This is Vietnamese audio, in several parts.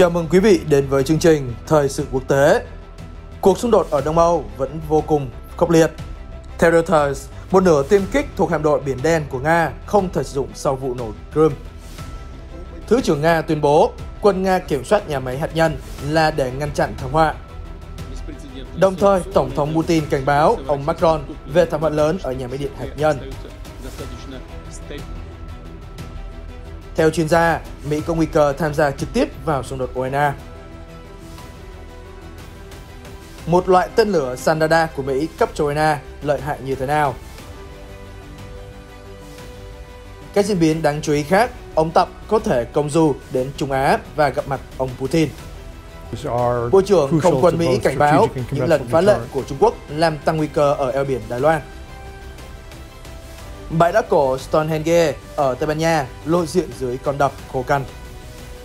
Chào mừng quý vị đến với chương trình Thời sự quốc tế. Cuộc xung đột ở Đông Âu vẫn vô cùng khốc liệt. Theo Reuters, một nửa tiêm kích thuộc hạm đội Biển Đen của Nga không thật dụng sau vụ nổ Crimea. Thứ trưởng Nga tuyên bố quân Nga kiểm soát nhà máy hạt nhân là để ngăn chặn thảm họa. Đồng thời, Tổng thống Putin cảnh báo ông Macron về thảm họa lớn ở nhà máy điện hạt nhân Theo chuyên gia, Mỹ có nguy cơ tham gia trực tiếp vào xung đột Ukraine. Một loại tên lửa Sandada của Mỹ cấp cho Ukraine lợi hại như thế nào? Các diễn biến đáng chú ý khác, ông Tập có thể công du đến Trung Á và gặp mặt ông Putin. Bộ trưởng Không quân Mỹ cảnh báo những lần phá lệnh của Trung Quốc làm tăng nguy cơ ở eo biển Đài Loan. Bãi đá cổ Stonehenge ở Tây Ban Nha lộ diện dưới con đập khô cằn.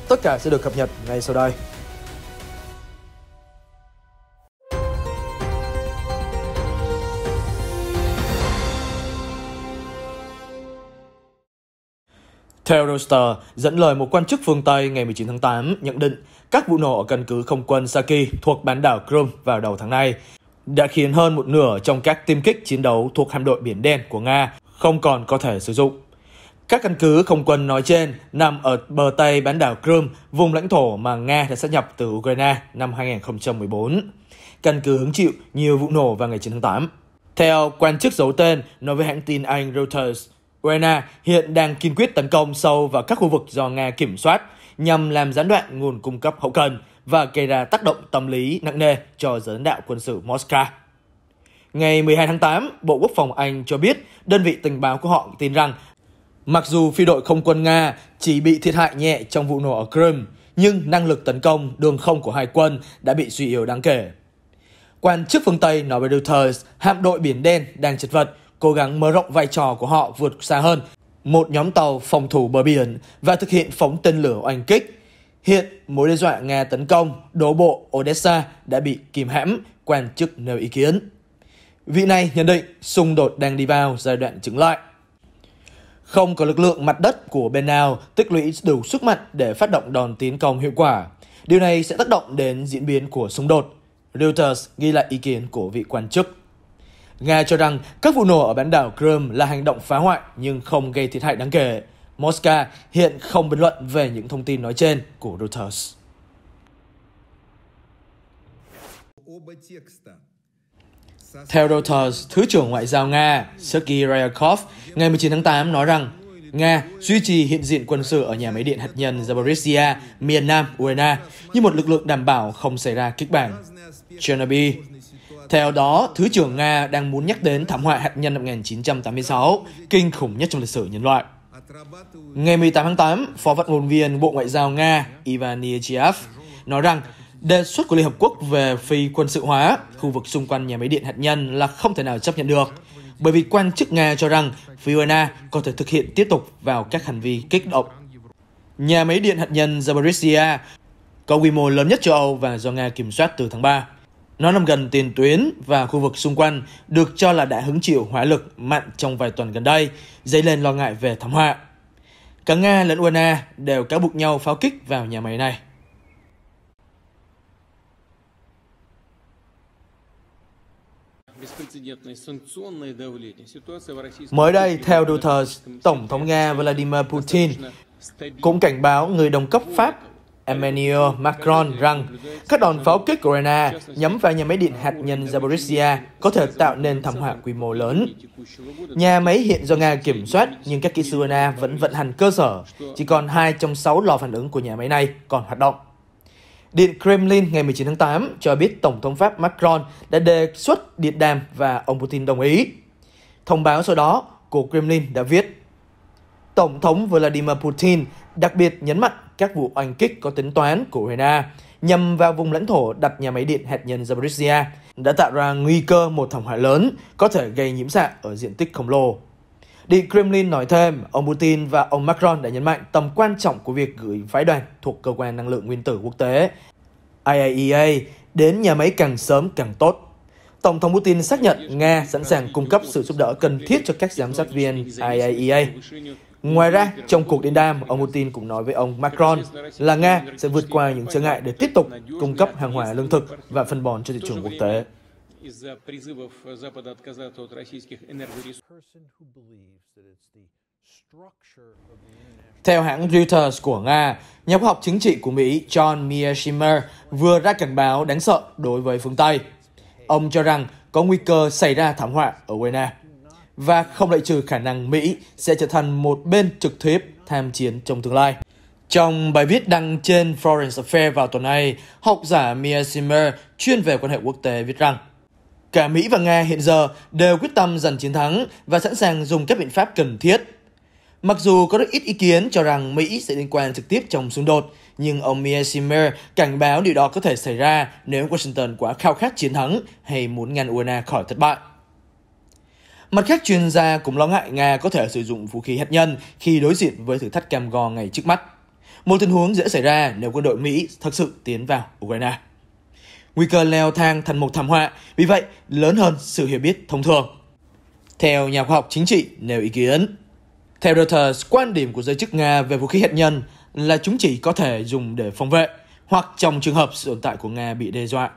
Tất cả sẽ được cập nhật ngay sau đây. Theo Reuters, dẫn lời một quan chức phương Tây ngày 19 tháng 8 nhận định các vụ nổ ở căn cứ không quân Saki thuộc bán đảo Crimea vào đầu tháng này đã khiến hơn một nửa trong các tiêm kích chiến đấu thuộc hạm đội Biển Đen của Nga không còn có thể sử dụng. Các căn cứ không quân nói trên nằm ở bờ Tây bán đảo Crimea, vùng lãnh thổ mà Nga đã sát nhập từ Ukraine năm 2014. Căn cứ hứng chịu nhiều vụ nổ vào ngày 9 tháng 8. Theo quan chức giấu tên nói với hãng tin Anh Reuters, Ukraine hiện đang kiên quyết tấn công sâu vào các khu vực do Nga kiểm soát nhằm làm gián đoạn nguồn cung cấp hậu cần và gây ra tác động tâm lý nặng nề cho giới lãnh đạo quân sự Moscow. Ngày 12 tháng 8, Bộ Quốc phòng Anh cho biết đơn vị tình báo của họ tin rằng mặc dù phi đội không quân Nga chỉ bị thiệt hại nhẹ trong vụ nổ ở Crimea, nhưng năng lực tấn công đường không của hai quân đã bị suy yếu đáng kể. Quan chức phương Tây nói với Reuters, hạm đội Biển Đen đang chật vật, cố gắng mở rộng vai trò của họ vượt xa hơn một nhóm tàu phòng thủ bờ biển và thực hiện phóng tên lửa oanh kích. Hiện, mối đe dọa Nga tấn công, đổ bộ Odessa đã bị kìm hãm, quan chức nêu ý kiến. Vị này nhận định xung đột đang đi vào giai đoạn chứng lại. Không có lực lượng mặt đất của bên nào tích lũy đủ sức mạnh để phát động đòn tiến công hiệu quả. Điều này sẽ tác động đến diễn biến của xung đột. Reuters ghi lại ý kiến của vị quan chức. Nga cho rằng các vụ nổ ở bán đảo Crimea là hành động phá hoại nhưng không gây thiệt hại đáng kể. Moscow hiện không bình luận về những thông tin nói trên của Reuters. Theo Reuters, Thứ trưởng Ngoại giao Nga Sergei Ryakov ngày 19 tháng 8 nói rằng Nga duy trì hiện diện quân sự ở nhà máy điện hạt nhân Zaporizhia, miền Nam Ukraine như một lực lượng đảm bảo không xảy ra kích bản. Chernobyl theo đó, Thứ trưởng Nga đang muốn nhắc đến thảm họa hạt nhân năm 1986, kinh khủng nhất trong lịch sử nhân loại. Ngày 18 tháng 8, Phó phát ngôn viên Bộ Ngoại giao Nga Ivan Niyachiev nói rằng Đề xuất của Liên Hợp Quốc về phi quân sự hóa khu vực xung quanh nhà máy điện hạt nhân là không thể nào chấp nhận được, bởi vì quan chức Nga cho rằng Fiona có thể thực hiện tiếp tục vào các hành vi kích động. Nhà máy điện hạt nhân Zaporizhia có quy mô lớn nhất châu Âu và do Nga kiểm soát từ tháng 3. Nó nằm gần tiền tuyến và khu vực xung quanh được cho là đã hứng chịu hỏa lực mạnh trong vài tuần gần đây, dấy lên lo ngại về thảm họa. Cả Nga lẫn Ukraine đều cáo buộc nhau pháo kích vào nhà máy này. Mới đây, theo Reuters, Tổng thống Nga Vladimir Putin cũng cảnh báo người đồng cấp Pháp Emmanuel Macron rằng các đòn pháo kích của Ukraine nhắm vào nhà máy điện hạt nhân Zaporizhia có thể tạo nên thảm họa quy mô lớn. Nhà máy hiện do Nga kiểm soát, nhưng các kỹ sư Ukraine vẫn vận hành cơ sở, chỉ còn hai trong sáu lò phản ứng của nhà máy này còn hoạt động. Điện Kremlin ngày 19 tháng 8 cho biết Tổng thống Pháp Macron đã đề xuất điện đàm và ông Putin đồng ý. Thông báo sau đó của Kremlin đã viết Tổng thống Vladimir Putin đặc biệt nhấn mạnh các vụ oanh kích có tính toán của Ukraine nhằm vào vùng lãnh thổ đặt nhà máy điện hạt nhân Zaporizhia đã tạo ra nguy cơ một thảm họa lớn có thể gây nhiễm xạ ở diện tích khổng lồ. Điện Kremlin nói thêm, ông Putin và ông Macron đã nhấn mạnh tầm quan trọng của việc gửi phái đoàn thuộc Cơ quan Năng lượng Nguyên tử Quốc tế IAEA e đến nhà máy càng sớm càng tốt. Tổng thống Putin xác nhận Nga sẵn sàng cung cấp sự giúp đỡ cần thiết cho các giám sát viên IAEA. E Ngoài ra, trong cuộc điện đàm, ông Putin cũng nói với ông Macron là Nga sẽ vượt qua những trở ngại để tiếp tục cung cấp hàng hóa lương thực và phân bón cho thị trường quốc tế из-за призывов э, Запада отказаться от российских энергоресурсов. Theo hãng Reuters của Nga, nhà khoa học chính trị của Mỹ John Mearsheimer vừa ra cảnh báo đáng sợ đối với phương Tây. Ông cho rằng có nguy cơ xảy ra thảm họa ở Ukraine và không loại trừ khả năng Mỹ sẽ trở thành một bên trực tiếp tham chiến trong tương lai. Trong bài viết đăng trên Foreign Affairs vào tuần này, học giả Mearsheimer chuyên về quan hệ quốc tế viết rằng Cả Mỹ và Nga hiện giờ đều quyết tâm giành chiến thắng và sẵn sàng dùng các biện pháp cần thiết. Mặc dù có rất ít ý kiến cho rằng Mỹ sẽ liên quan trực tiếp trong xung đột, nhưng ông Miyashima cảnh báo điều đó có thể xảy ra nếu Washington quá khao khát chiến thắng hay muốn ngăn Ukraine khỏi thất bại. Mặt khác, chuyên gia cũng lo ngại Nga có thể sử dụng vũ khí hạt nhân khi đối diện với thử thách cam go ngày trước mắt. Một tình huống dễ xảy ra nếu quân đội Mỹ thực sự tiến vào Ukraine nguy cơ leo thang thành một thảm họa, vì vậy lớn hơn sự hiểu biết thông thường. Theo nhà khoa học chính trị nêu ý kiến, theo Reuters, quan điểm của giới chức Nga về vũ khí hạt nhân là chúng chỉ có thể dùng để phòng vệ hoặc trong trường hợp sự tồn tại của Nga bị đe dọa.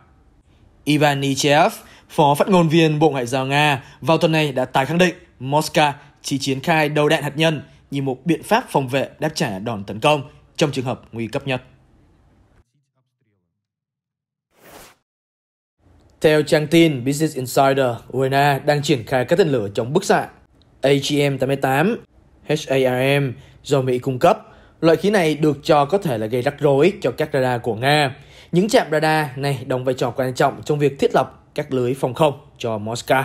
Ivan Nichev, phó phát ngôn viên Bộ Ngoại giao Nga, vào tuần này đã tái khẳng định Moscow chỉ triển khai đầu đạn hạt nhân như một biện pháp phòng vệ đáp trả đòn tấn công trong trường hợp nguy cấp nhất. Theo trang tin Business Insider, Ukraine đang triển khai các tên lửa chống bức xạ AGM-88, HARM do Mỹ cung cấp. Loại khí này được cho có thể là gây rắc rối cho các radar của Nga. Những trạm radar này đóng vai trò quan trọng trong việc thiết lập các lưới phòng không cho Moscow.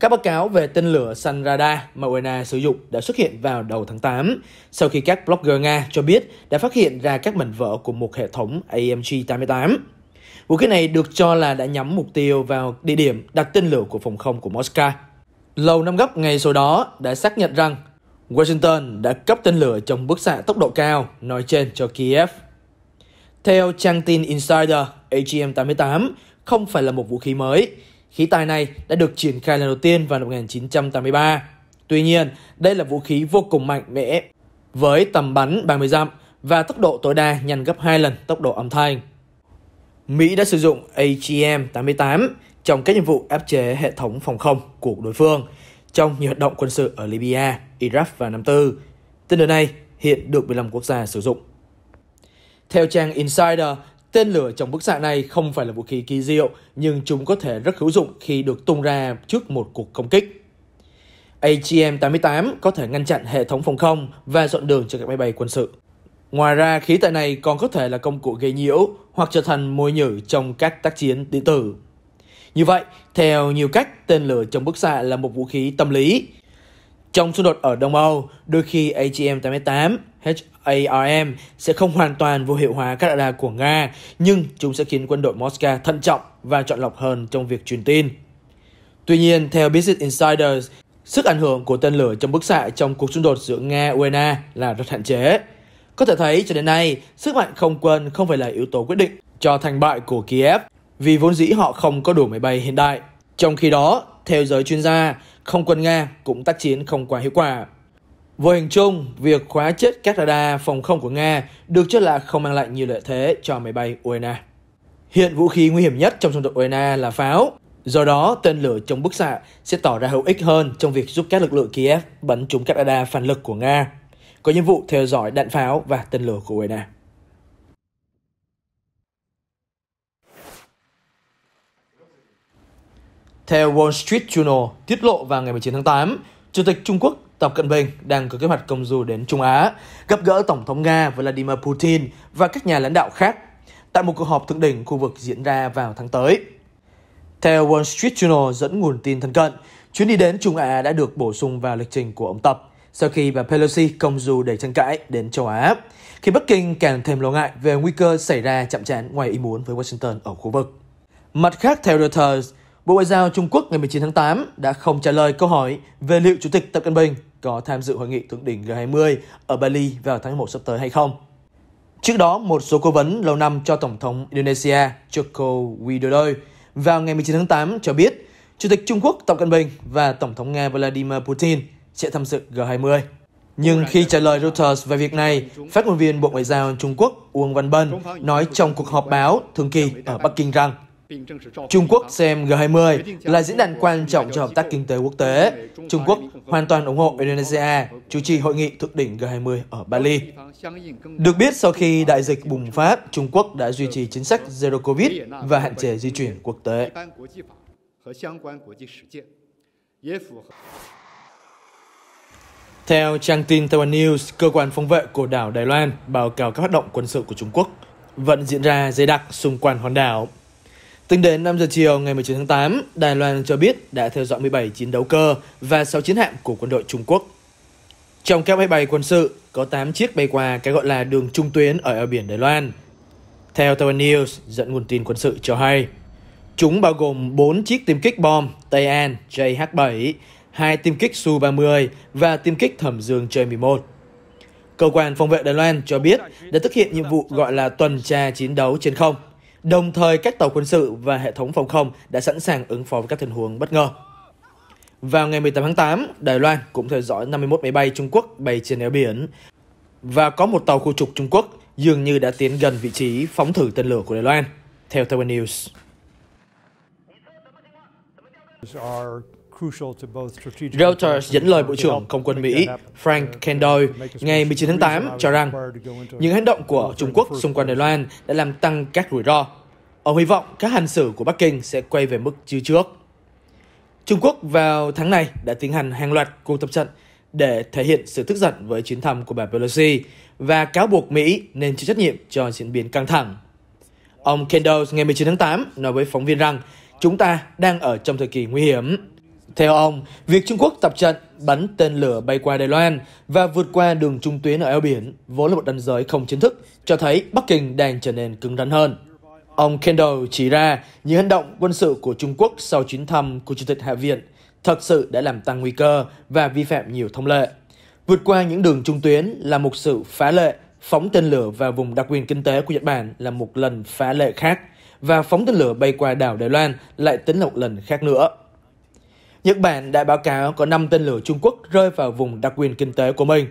Các báo cáo về tên lửa săn radar mà Ukraine sử dụng đã xuất hiện vào đầu tháng 8, sau khi các blogger Nga cho biết đã phát hiện ra các mảnh vỡ của một hệ thống AMG-88. Vũ khí này được cho là đã nhắm mục tiêu vào địa điểm đặt tên lửa của phòng không của Moscow. Lầu Năm Góc ngày sau đó đã xác nhận rằng Washington đã cấp tên lửa trong bức xạ tốc độ cao nói trên cho Kiev. Theo trang tin Insider, AGM-88 không phải là một vũ khí mới. Khí tài này đã được triển khai lần đầu tiên vào năm 1983. Tuy nhiên, đây là vũ khí vô cùng mạnh mẽ với tầm bắn 30 dặm và tốc độ tối đa nhanh gấp 2 lần tốc độ âm thanh. Mỹ đã sử dụng AGM-88 trong các nhiệm vụ áp chế hệ thống phòng không của đối phương trong nhiều hoạt động quân sự ở Libya, Iraq và Nam Tư. Tên lửa này hiện được 15 quốc gia sử dụng. Theo trang Insider, tên lửa trong bức xạ này không phải là vũ khí kỳ diệu, nhưng chúng có thể rất hữu dụng khi được tung ra trước một cuộc công kích. AGM-88 có thể ngăn chặn hệ thống phòng không và dọn đường cho các máy bay quân sự. Ngoài ra, khí tài này còn có thể là công cụ gây nhiễu hoặc trở thành mồi nhử trong các tác chiến điện tử. Như vậy, theo nhiều cách, tên lửa chống bức xạ là một vũ khí tâm lý. Trong xung đột ở Đông Âu, đôi khi AGM-88, HARM sẽ không hoàn toàn vô hiệu hóa các radar của Nga, nhưng chúng sẽ khiến quân đội Moscow thận trọng và chọn lọc hơn trong việc truyền tin. Tuy nhiên, theo Business Insiders, sức ảnh hưởng của tên lửa chống bức xạ trong cuộc xung đột giữa Nga-Ukraine là rất hạn chế. Có thể thấy cho đến nay, sức mạnh không quân không phải là yếu tố quyết định cho thành bại của Kiev vì vốn dĩ họ không có đủ máy bay hiện đại. Trong khi đó, theo giới chuyên gia, không quân Nga cũng tác chiến không quá hiệu quả. Vô hình chung, việc khóa chết các radar phòng không của Nga được cho là không mang lại nhiều lợi thế cho máy bay Ukraine. Hiện vũ khí nguy hiểm nhất trong xung đột Ukraine là pháo, do đó tên lửa chống bức xạ sẽ tỏ ra hữu ích hơn trong việc giúp các lực lượng Kiev bắn trúng các radar phản lực của Nga có nhiệm vụ theo dõi đạn pháo và tên lửa của Ukraine. Theo Wall Street Journal tiết lộ vào ngày 19 tháng 8, Chủ tịch Trung Quốc Tập Cận Bình đang có kế hoạch công du đến Trung Á, gặp gỡ Tổng thống Nga Vladimir Putin và các nhà lãnh đạo khác tại một cuộc họp thượng đỉnh khu vực diễn ra vào tháng tới. Theo Wall Street Journal dẫn nguồn tin thân cận, chuyến đi đến Trung Á đã được bổ sung vào lịch trình của ông Tập sau khi bà Pelosi công du đầy tranh cãi đến châu Á, khi Bắc Kinh càng thêm lo ngại về nguy cơ xảy ra chậm trán ngoài ý muốn với Washington ở khu vực. Mặt khác, theo Reuters, Bộ Ngoại giao Trung Quốc ngày 19 tháng 8 đã không trả lời câu hỏi về liệu Chủ tịch Tập Cận Bình có tham dự hội nghị thượng đỉnh G20 ở Bali vào tháng 1 sắp tới hay không. Trước đó, một số cố vấn lâu năm cho Tổng thống Indonesia Joko Widodo vào ngày 19 tháng 8 cho biết Chủ tịch Trung Quốc Tập Cận Bình và Tổng thống Nga Vladimir Putin – sẽ tham dự G20. Nhưng khi trả lời Reuters về việc này, phát ngôn viên Bộ Ngoại giao Trung Quốc Uông Văn Bân nói trong cuộc họp báo thường kỳ ở Bắc Kinh rằng Trung Quốc xem G20 là diễn đàn quan trọng cho hợp tác kinh tế quốc tế. Trung Quốc hoàn toàn ủng hộ Indonesia chủ trì hội nghị thượng đỉnh G20 ở Bali. Được biết, sau khi đại dịch bùng phát, Trung Quốc đã duy trì chính sách Zero Covid và hạn chế di chuyển quốc tế. Theo trang tin Taiwan News, cơ quan phòng vệ của đảo Đài Loan báo cáo các hoạt động quân sự của Trung Quốc vẫn diễn ra dày đặc xung quanh hòn đảo. Tính đến 5 giờ chiều ngày 19 tháng 8, Đài Loan cho biết đã theo dõi 17 chiến đấu cơ và 6 chiến hạm của quân đội Trung Quốc. Trong các máy bay quân sự, có 8 chiếc bay qua cái gọi là đường trung tuyến ở eo biển Đài Loan. Theo Taiwan News, dẫn nguồn tin quân sự cho hay, chúng bao gồm 4 chiếc tiêm kích bom Tây An JH-7 hai tiêm kích Su-30 và tiêm kích thẩm dương J-11. Cơ quan phòng vệ Đài Loan cho biết đã thực hiện nhiệm vụ gọi là tuần tra chiến đấu trên không. Đồng thời, các tàu quân sự và hệ thống phòng không đã sẵn sàng ứng phó với các tình huống bất ngờ. Vào ngày 18 tháng 8, Đài Loan cũng theo dõi 51 máy bay Trung Quốc bay trên eo biển và có một tàu khu trục Trung Quốc dường như đã tiến gần vị trí phóng thử tên lửa của Đài Loan, theo Taiwan News. Reuters dẫn lời Bộ trưởng Không quân Mỹ Frank Kendall ngày 19 tháng 8 cho rằng những hành động của Trung Quốc xung quanh Đài Loan đã làm tăng các rủi ro. Ông hy vọng các hành xử của Bắc Kinh sẽ quay về mức như trước. Trung Quốc vào tháng này đã tiến hành hàng loạt cuộc tập trận để thể hiện sự tức giận với chuyến thăm của bà Pelosi và cáo buộc Mỹ nên chịu trách nhiệm cho diễn biến căng thẳng. Ông Kendall ngày 19 tháng 8 nói với phóng viên rằng chúng ta đang ở trong thời kỳ nguy hiểm. Theo ông, việc Trung Quốc tập trận bắn tên lửa bay qua Đài Loan và vượt qua đường trung tuyến ở eo biển vốn là một ranh giới không chính thức, cho thấy Bắc Kinh đang trở nên cứng rắn hơn. Ông Kendall chỉ ra những hành động quân sự của Trung Quốc sau chuyến thăm của Chủ tịch Hạ viện thật sự đã làm tăng nguy cơ và vi phạm nhiều thông lệ. Vượt qua những đường trung tuyến là một sự phá lệ, phóng tên lửa vào vùng đặc quyền kinh tế của Nhật Bản là một lần phá lệ khác, và phóng tên lửa bay qua đảo Đài Loan lại tính là một lần khác nữa. Nhật Bản đã báo cáo có 5 tên lửa Trung Quốc rơi vào vùng đặc quyền kinh tế của mình.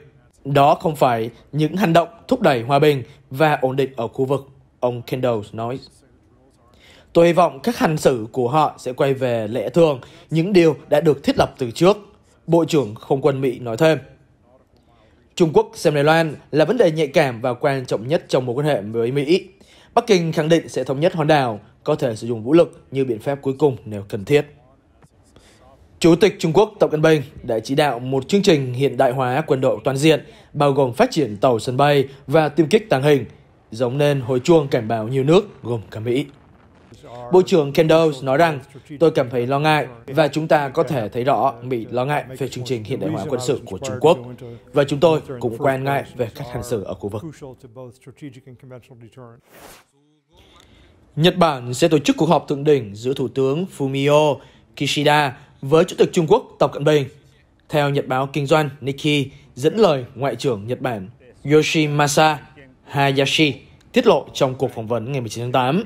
Đó không phải những hành động thúc đẩy hòa bình và ổn định ở khu vực, ông Kendall nói. Tôi hy vọng các hành xử của họ sẽ quay về lẽ thường, những điều đã được thiết lập từ trước, Bộ trưởng Không quân Mỹ nói thêm. Trung Quốc xem Đài Loan là vấn đề nhạy cảm và quan trọng nhất trong mối quan hệ với Mỹ. Bắc Kinh khẳng định sẽ thống nhất hòn đảo, có thể sử dụng vũ lực như biện pháp cuối cùng nếu cần thiết. Chủ tịch Trung Quốc Tập Cận Bình đã chỉ đạo một chương trình hiện đại hóa quân đội toàn diện, bao gồm phát triển tàu sân bay và tiêm kích tàng hình, giống nên hồi chuông cảnh báo nhiều nước, gồm cả Mỹ. Bộ trưởng Kendall nói rằng, tôi cảm thấy lo ngại và chúng ta có thể thấy rõ Mỹ lo ngại về chương trình hiện đại hóa quân sự của Trung Quốc. Và chúng tôi cũng quan ngại về cách hành xử ở khu vực. Nhật Bản sẽ tổ chức cuộc họp thượng đỉnh giữa Thủ tướng Fumio Kishida với Chủ tịch Trung Quốc Tập Cận Bình. Theo nhật báo kinh doanh Nikkei dẫn lời Ngoại trưởng Nhật Bản Yoshimasa Hayashi tiết lộ trong cuộc phỏng vấn ngày 19 tháng 8.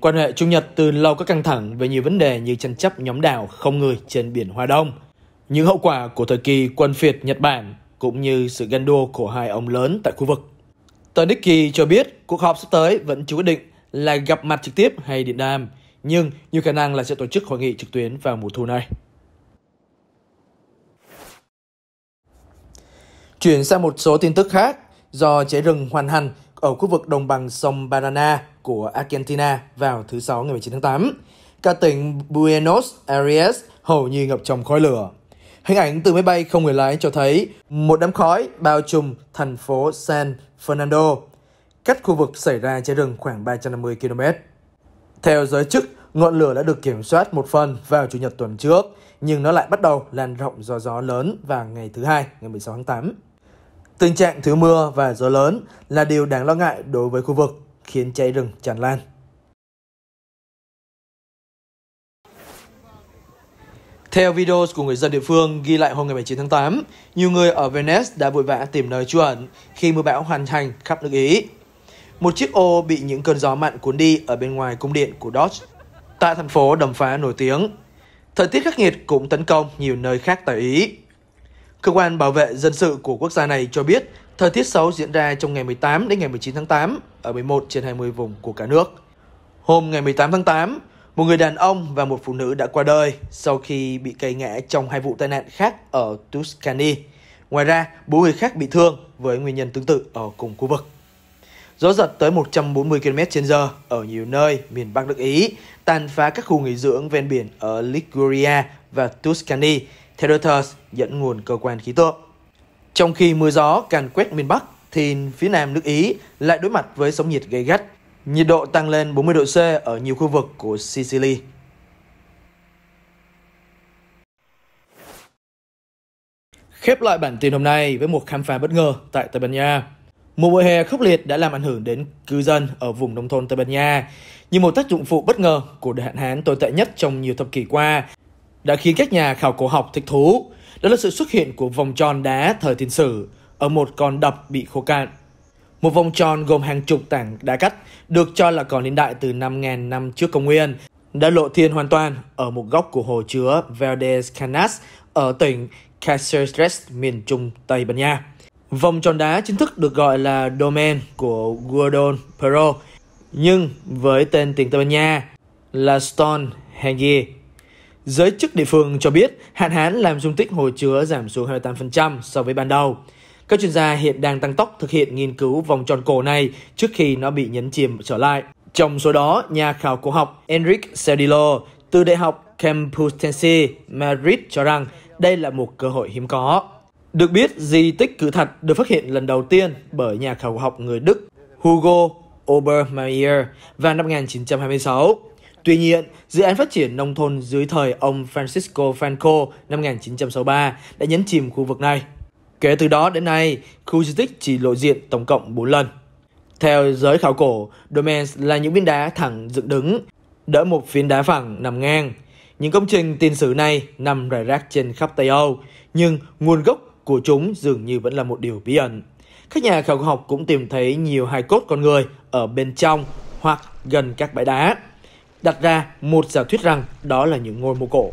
Quan hệ Trung Nhật từ lâu có căng thẳng về nhiều vấn đề như tranh chấp nhóm đảo không người trên biển Hoa Đông, những hậu quả của thời kỳ quân phiệt Nhật Bản cũng như sự ganh đua của hai ông lớn tại khu vực. Tờ Nikkei cho biết cuộc họp sắp tới vẫn chưa quyết định là gặp mặt trực tiếp hay điện đàm – nhưng nhiều khả năng là sẽ tổ chức hội nghị trực tuyến vào mùa thu này. Chuyển sang một số tin tức khác, do cháy rừng hoàn hành ở khu vực đồng bằng sông Parana của Argentina vào thứ Sáu ngày 19 tháng 8, cả tỉnh Buenos Aires hầu như ngập trong khói lửa. Hình ảnh từ máy bay không người lái cho thấy một đám khói bao trùm thành phố San Fernando, cách khu vực xảy ra cháy rừng khoảng 350 km. Theo giới chức, ngọn lửa đã được kiểm soát một phần vào Chủ nhật tuần trước, nhưng nó lại bắt đầu lan rộng do gió lớn vào ngày thứ hai, ngày 16 tháng 8. Tình trạng thiếu mưa và gió lớn là điều đáng lo ngại đối với khu vực, khiến cháy rừng tràn lan. Theo video của người dân địa phương ghi lại hôm ngày 19 tháng 8, nhiều người ở Venice đã vội vã tìm nơi trú ẩn khi mưa bão hoàn thành khắp nước Ý một chiếc ô bị những cơn gió mạnh cuốn đi ở bên ngoài cung điện của Dodge, tại thành phố đầm phá nổi tiếng. Thời tiết khắc nghiệt cũng tấn công nhiều nơi khác tại Ý. Cơ quan bảo vệ dân sự của quốc gia này cho biết thời tiết xấu diễn ra trong ngày 18 đến ngày 19 tháng 8 ở 11 trên 20 vùng của cả nước. Hôm ngày 18 tháng 8, một người đàn ông và một phụ nữ đã qua đời sau khi bị cây ngã trong hai vụ tai nạn khác ở Tuscany. Ngoài ra, bốn người khác bị thương với nguyên nhân tương tự ở cùng khu vực gió giật tới 140 km h ở nhiều nơi miền Bắc nước Ý, tàn phá các khu nghỉ dưỡng ven biển ở Liguria và Tuscany, theo Reuters dẫn nguồn cơ quan khí tượng. Trong khi mưa gió càn quét miền Bắc, thì phía nam nước Ý lại đối mặt với sóng nhiệt gây gắt, nhiệt độ tăng lên 40 độ C ở nhiều khu vực của Sicily. Khép lại bản tin hôm nay với một khám phá bất ngờ tại Tây Ban Nha. Mùa mùa hè khốc liệt đã làm ảnh hưởng đến cư dân ở vùng nông thôn Tây Ban Nha. Như một tác dụng phụ bất ngờ của đại hạn hán tồi tệ nhất trong nhiều thập kỷ qua, đã khiến các nhà khảo cổ học thích thú. Đó là sự xuất hiện của vòng tròn đá thời tiền sử ở một con đập bị khô cạn. Một vòng tròn gồm hàng chục tảng đá cắt được cho là còn niên đại từ 5.000 năm trước công nguyên, đã lộ thiên hoàn toàn ở một góc của hồ chứa Valdes Canas ở tỉnh Cáceres, miền trung Tây Ban Nha. Vòng tròn đá chính thức được gọi là Domain của Gordon Pro, nhưng với tên tiếng Tây Ban Nha là Stonehenge. Giới chức địa phương cho biết hạn hán làm dung tích hồ chứa giảm xuống 28% so với ban đầu. Các chuyên gia hiện đang tăng tốc thực hiện nghiên cứu vòng tròn cổ này trước khi nó bị nhấn chìm trở lại. Trong số đó, nhà khảo cổ học Enric Cedillo từ Đại học Complutense Madrid cho rằng đây là một cơ hội hiếm có. Được biết, di tích cử thạch được phát hiện lần đầu tiên bởi nhà khảo học người Đức Hugo Obermeier vào năm 1926. Tuy nhiên, dự án phát triển nông thôn dưới thời ông Francisco Franco năm 1963 đã nhấn chìm khu vực này. Kể từ đó đến nay, khu di tích chỉ lộ diện tổng cộng 4 lần. Theo giới khảo cổ, Domens là những viên đá thẳng dựng đứng, đỡ một phiến đá phẳng nằm ngang. Những công trình tiền sử này nằm rải rác trên khắp Tây Âu, nhưng nguồn gốc của chúng dường như vẫn là một điều bí ẩn. Các nhà khảo cổ học cũng tìm thấy nhiều hài cốt con người ở bên trong hoặc gần các bãi đá, đặt ra một giả thuyết rằng đó là những ngôi mộ cổ.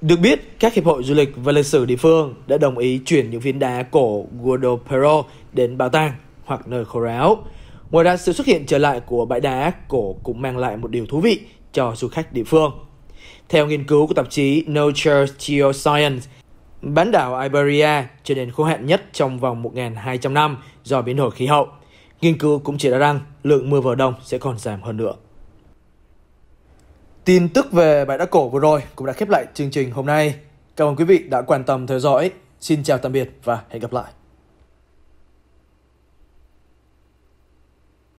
Được biết, các hiệp hội du lịch và lịch sử địa phương đã đồng ý chuyển những viên đá cổ Guadalpero đến bảo tàng hoặc nơi khô ráo. Ngoài ra, sự xuất hiện trở lại của bãi đá cổ cũng mang lại một điều thú vị cho du khách địa phương. Theo nghiên cứu của tạp chí Nature Geoscience, Bán đảo Iberia trở nên khô hạn nhất trong vòng 1.200 năm do biến đổi khí hậu. Nghiên cứu cũng chỉ ra rằng lượng mưa vào đông sẽ còn giảm hơn nữa. Tin tức về bãi đá cổ vừa rồi cũng đã khép lại chương trình hôm nay. Cảm ơn quý vị đã quan tâm theo dõi. Xin chào tạm biệt và hẹn gặp lại.